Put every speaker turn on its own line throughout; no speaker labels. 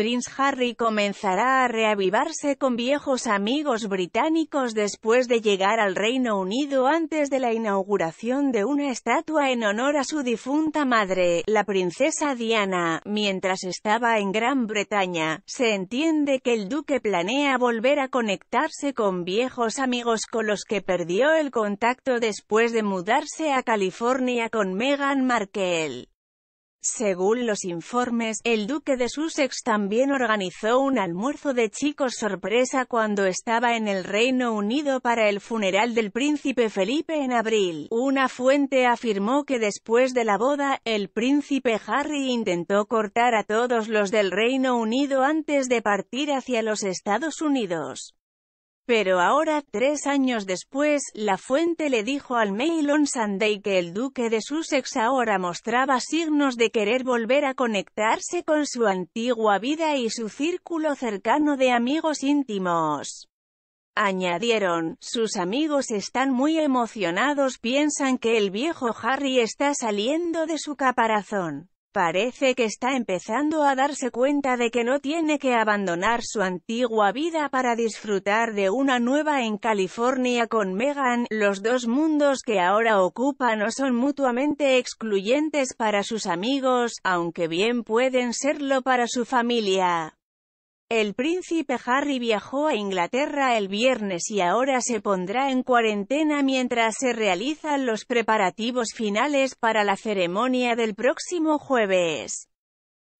Prince Harry comenzará a reavivarse con viejos amigos británicos después de llegar al Reino Unido antes de la inauguración de una estatua en honor a su difunta madre, la princesa Diana, mientras estaba en Gran Bretaña. Se entiende que el duque planea volver a conectarse con viejos amigos con los que perdió el contacto después de mudarse a California con Meghan Markle. Según los informes, el duque de Sussex también organizó un almuerzo de chicos sorpresa cuando estaba en el Reino Unido para el funeral del príncipe Felipe en abril. Una fuente afirmó que después de la boda, el príncipe Harry intentó cortar a todos los del Reino Unido antes de partir hacia los Estados Unidos. Pero ahora, tres años después, la fuente le dijo al Mail on Sunday que el duque de Sussex ahora mostraba signos de querer volver a conectarse con su antigua vida y su círculo cercano de amigos íntimos. Añadieron, sus amigos están muy emocionados piensan que el viejo Harry está saliendo de su caparazón. Parece que está empezando a darse cuenta de que no tiene que abandonar su antigua vida para disfrutar de una nueva en California con Megan. Los dos mundos que ahora ocupa no son mutuamente excluyentes para sus amigos, aunque bien pueden serlo para su familia. El príncipe Harry viajó a Inglaterra el viernes y ahora se pondrá en cuarentena mientras se realizan los preparativos finales para la ceremonia del próximo jueves.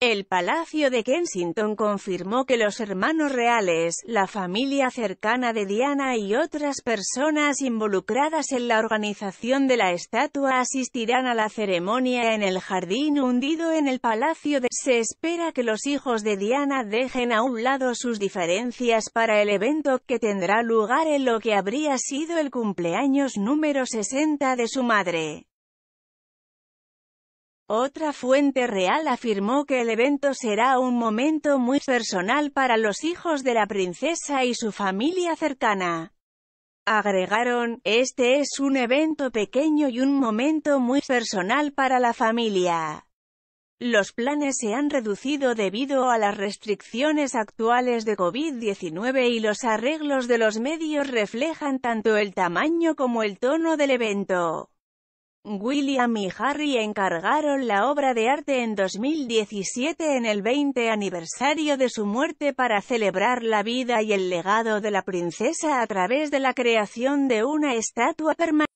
El Palacio de Kensington confirmó que los hermanos reales, la familia cercana de Diana y otras personas involucradas en la organización de la estatua asistirán a la ceremonia en el jardín hundido en el Palacio de... Se espera que los hijos de Diana dejen a un lado sus diferencias para el evento que tendrá lugar en lo que habría sido el cumpleaños número 60 de su madre. Otra fuente real afirmó que el evento será un momento muy personal para los hijos de la princesa y su familia cercana. Agregaron, este es un evento pequeño y un momento muy personal para la familia. Los planes se han reducido debido a las restricciones actuales de COVID-19 y los arreglos de los medios reflejan tanto el tamaño como el tono del evento. William y Harry encargaron la obra de arte en 2017 en el 20 aniversario de su muerte para celebrar la vida y el legado de la princesa a través de la creación de una estatua permanente.